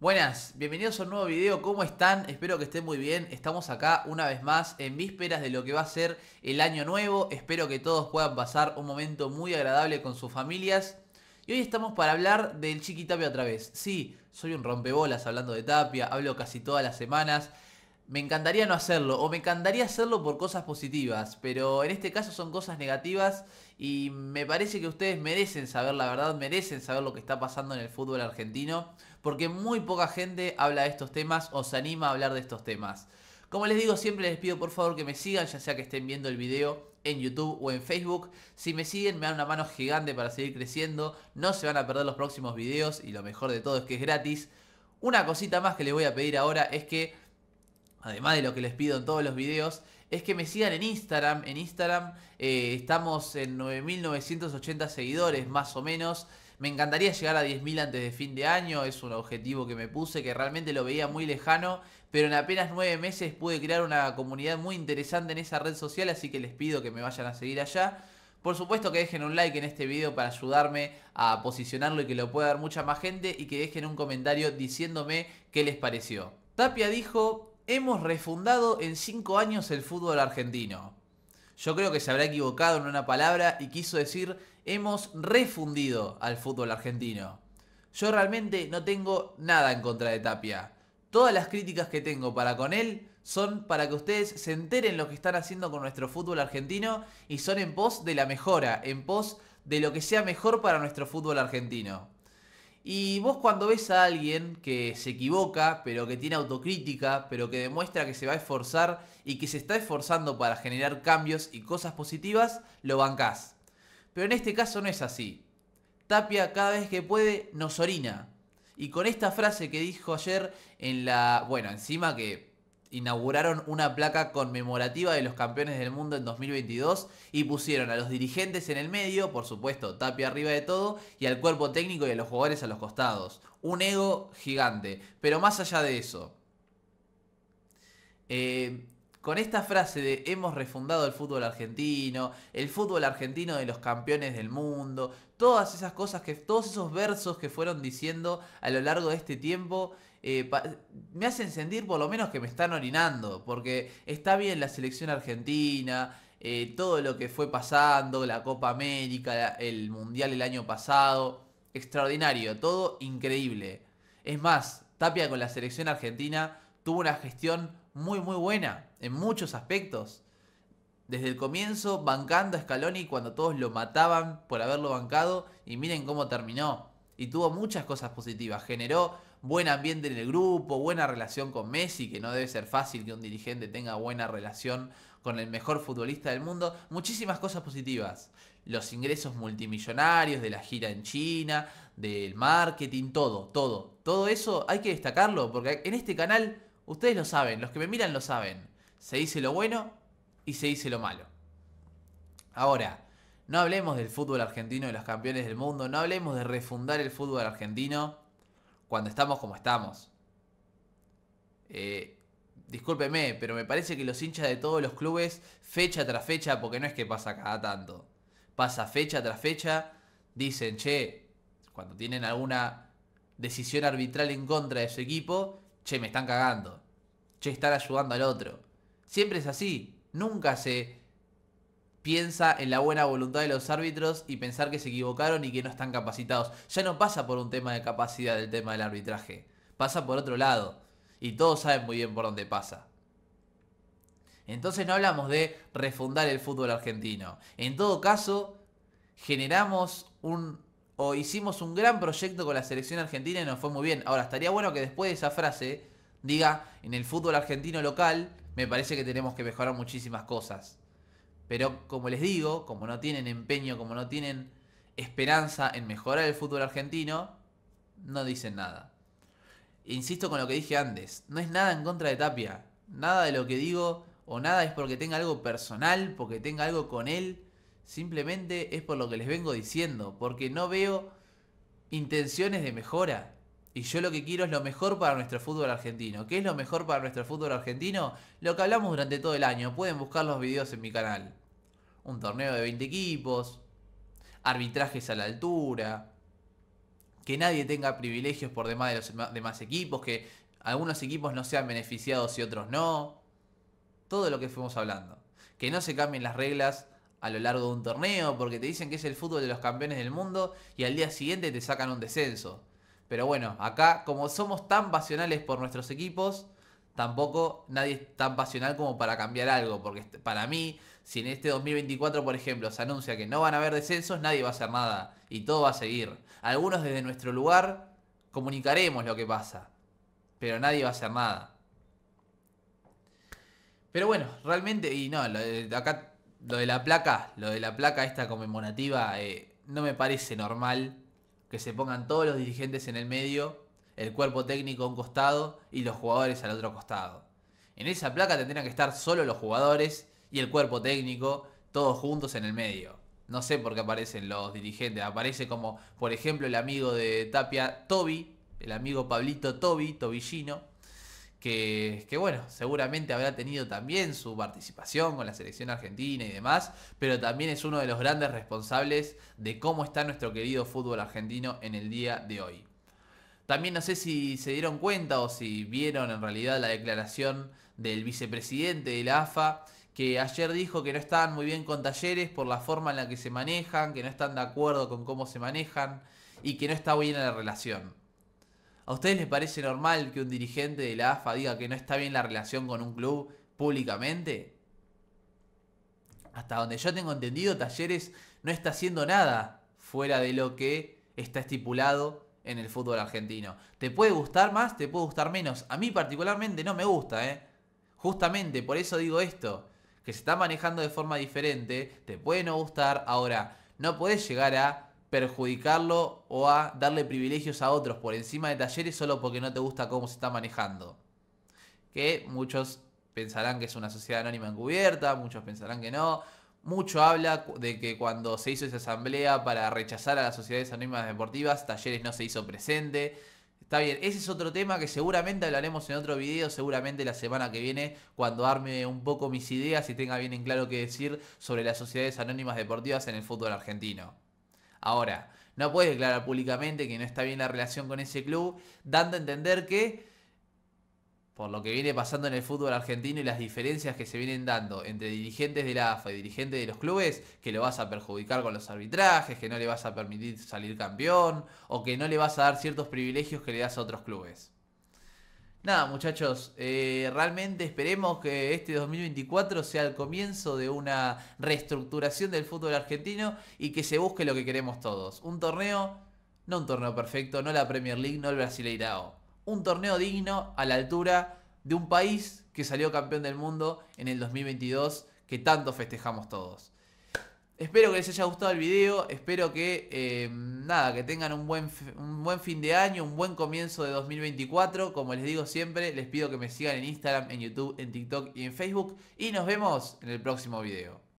Buenas, bienvenidos a un nuevo video, ¿cómo están? Espero que estén muy bien, estamos acá una vez más en vísperas de lo que va a ser el año nuevo, espero que todos puedan pasar un momento muy agradable con sus familias y hoy estamos para hablar del Chiqui otra vez, sí, soy un rompebolas hablando de Tapia, hablo casi todas las semanas me encantaría no hacerlo, o me encantaría hacerlo por cosas positivas, pero en este caso son cosas negativas y me parece que ustedes merecen saber la verdad, merecen saber lo que está pasando en el fútbol argentino, porque muy poca gente habla de estos temas o se anima a hablar de estos temas. Como les digo siempre, les pido por favor que me sigan, ya sea que estén viendo el video en YouTube o en Facebook. Si me siguen, me dan una mano gigante para seguir creciendo. No se van a perder los próximos videos y lo mejor de todo es que es gratis. Una cosita más que les voy a pedir ahora es que además de lo que les pido en todos los videos, es que me sigan en Instagram. En Instagram eh, estamos en 9.980 seguidores más o menos. Me encantaría llegar a 10.000 antes de fin de año, es un objetivo que me puse, que realmente lo veía muy lejano, pero en apenas 9 meses pude crear una comunidad muy interesante en esa red social, así que les pido que me vayan a seguir allá. Por supuesto que dejen un like en este video para ayudarme a posicionarlo y que lo pueda ver mucha más gente y que dejen un comentario diciéndome qué les pareció. Tapia dijo Hemos refundado en 5 años el fútbol argentino. Yo creo que se habrá equivocado en una palabra y quiso decir hemos refundido al fútbol argentino. Yo realmente no tengo nada en contra de Tapia. Todas las críticas que tengo para con él son para que ustedes se enteren lo que están haciendo con nuestro fútbol argentino y son en pos de la mejora, en pos de lo que sea mejor para nuestro fútbol argentino. Y vos cuando ves a alguien que se equivoca, pero que tiene autocrítica, pero que demuestra que se va a esforzar y que se está esforzando para generar cambios y cosas positivas, lo bancás. Pero en este caso no es así. Tapia cada vez que puede nos orina. Y con esta frase que dijo ayer en la... Bueno, encima que inauguraron una placa conmemorativa de los campeones del mundo en 2022 y pusieron a los dirigentes en el medio, por supuesto, Tapia arriba de todo, y al cuerpo técnico y a los jugadores a los costados. Un ego gigante. Pero más allá de eso, eh, con esta frase de hemos refundado el fútbol argentino, el fútbol argentino de los campeones del mundo, todas esas cosas que, todos esos versos que fueron diciendo a lo largo de este tiempo, eh, me hace sentir por lo menos que me están orinando, porque está bien la selección argentina, eh, todo lo que fue pasando, la Copa América, el Mundial el año pasado, extraordinario, todo increíble. Es más, Tapia con la selección argentina tuvo una gestión muy muy buena en muchos aspectos. Desde el comienzo bancando a Scaloni cuando todos lo mataban por haberlo bancado y miren cómo terminó. Y tuvo muchas cosas positivas, generó buen ambiente en el grupo, buena relación con Messi, que no debe ser fácil que un dirigente tenga buena relación con el mejor futbolista del mundo, muchísimas cosas positivas. Los ingresos multimillonarios de la gira en China, del marketing, todo, todo. Todo eso hay que destacarlo porque en este canal ustedes lo saben, los que me miran lo saben. Se dice lo bueno y se dice lo malo. Ahora, no hablemos del fútbol argentino de los campeones del mundo, no hablemos de refundar el fútbol argentino cuando estamos como estamos. Eh, discúlpeme, pero me parece que los hinchas de todos los clubes, fecha tras fecha, porque no es que pasa cada tanto, pasa fecha tras fecha, dicen, che, cuando tienen alguna decisión arbitral en contra de su equipo, che, me están cagando, che, están ayudando al otro. Siempre es así, nunca se piensa en la buena voluntad de los árbitros y pensar que se equivocaron y que no están capacitados. Ya no pasa por un tema de capacidad el tema del arbitraje, pasa por otro lado. Y todos saben muy bien por dónde pasa. Entonces no hablamos de refundar el fútbol argentino. En todo caso, generamos un o hicimos un gran proyecto con la selección argentina y nos fue muy bien. Ahora, estaría bueno que después de esa frase diga, en el fútbol argentino local, me parece que tenemos que mejorar muchísimas cosas. Pero como les digo, como no tienen empeño, como no tienen esperanza en mejorar el fútbol argentino, no dicen nada. Insisto con lo que dije antes, no es nada en contra de Tapia. Nada de lo que digo o nada es porque tenga algo personal, porque tenga algo con él. Simplemente es por lo que les vengo diciendo, porque no veo intenciones de mejora. Y yo lo que quiero es lo mejor para nuestro fútbol argentino. ¿Qué es lo mejor para nuestro fútbol argentino? Lo que hablamos durante todo el año. Pueden buscar los videos en mi canal. Un torneo de 20 equipos. Arbitrajes a la altura. Que nadie tenga privilegios por demás de los demás equipos. Que algunos equipos no sean beneficiados y otros no. Todo lo que fuimos hablando. Que no se cambien las reglas a lo largo de un torneo porque te dicen que es el fútbol de los campeones del mundo y al día siguiente te sacan un descenso. Pero bueno, acá como somos tan pasionales por nuestros equipos, tampoco nadie es tan pasional como para cambiar algo. Porque este, para mí, si en este 2024, por ejemplo, se anuncia que no van a haber descensos, nadie va a hacer nada. Y todo va a seguir. Algunos desde nuestro lugar comunicaremos lo que pasa. Pero nadie va a hacer nada. Pero bueno, realmente, y no, acá lo de la placa, lo de la placa esta conmemorativa, eh, no me parece normal que se pongan todos los dirigentes en el medio, el cuerpo técnico a un costado y los jugadores al otro costado. En esa placa tendrían que estar solo los jugadores y el cuerpo técnico, todos juntos en el medio. No sé por qué aparecen los dirigentes. Aparece como, por ejemplo, el amigo de Tapia, Toby, el amigo Pablito Toby, Tobillino que, bueno, seguramente habrá tenido también su participación con la selección argentina y demás, pero también es uno de los grandes responsables de cómo está nuestro querido fútbol argentino en el día de hoy. También no sé si se dieron cuenta o si vieron en realidad la declaración del vicepresidente de la AFA, que ayer dijo que no están muy bien con talleres por la forma en la que se manejan, que no están de acuerdo con cómo se manejan y que no está bien la relación. ¿A ustedes les parece normal que un dirigente de la AFA diga que no está bien la relación con un club públicamente? Hasta donde yo tengo entendido, Talleres no está haciendo nada fuera de lo que está estipulado en el fútbol argentino. Te puede gustar más, te puede gustar menos. A mí particularmente no me gusta, ¿eh? Justamente por eso digo esto, que se está manejando de forma diferente, te puede no gustar. Ahora, no puedes llegar a perjudicarlo o a darle privilegios a otros por encima de talleres solo porque no te gusta cómo se está manejando. Que muchos pensarán que es una sociedad anónima encubierta, muchos pensarán que no. Mucho habla de que cuando se hizo esa asamblea para rechazar a las sociedades anónimas deportivas, talleres no se hizo presente. Está bien, ese es otro tema que seguramente hablaremos en otro video, seguramente la semana que viene, cuando arme un poco mis ideas y tenga bien en claro qué decir sobre las sociedades anónimas deportivas en el fútbol argentino. Ahora, no puede declarar públicamente que no está bien la relación con ese club, dando a entender que, por lo que viene pasando en el fútbol argentino y las diferencias que se vienen dando entre dirigentes de la AFA y dirigentes de los clubes, que lo vas a perjudicar con los arbitrajes, que no le vas a permitir salir campeón o que no le vas a dar ciertos privilegios que le das a otros clubes. Nada, muchachos, eh, realmente esperemos que este 2024 sea el comienzo de una reestructuración del fútbol argentino y que se busque lo que queremos todos. Un torneo, no un torneo perfecto, no la Premier League, no el Brasileirao. Un torneo digno a la altura de un país que salió campeón del mundo en el 2022 que tanto festejamos todos. Espero que les haya gustado el video, espero que eh, nada, que tengan un buen, un buen fin de año, un buen comienzo de 2024. Como les digo siempre, les pido que me sigan en Instagram, en YouTube, en TikTok y en Facebook. Y nos vemos en el próximo video.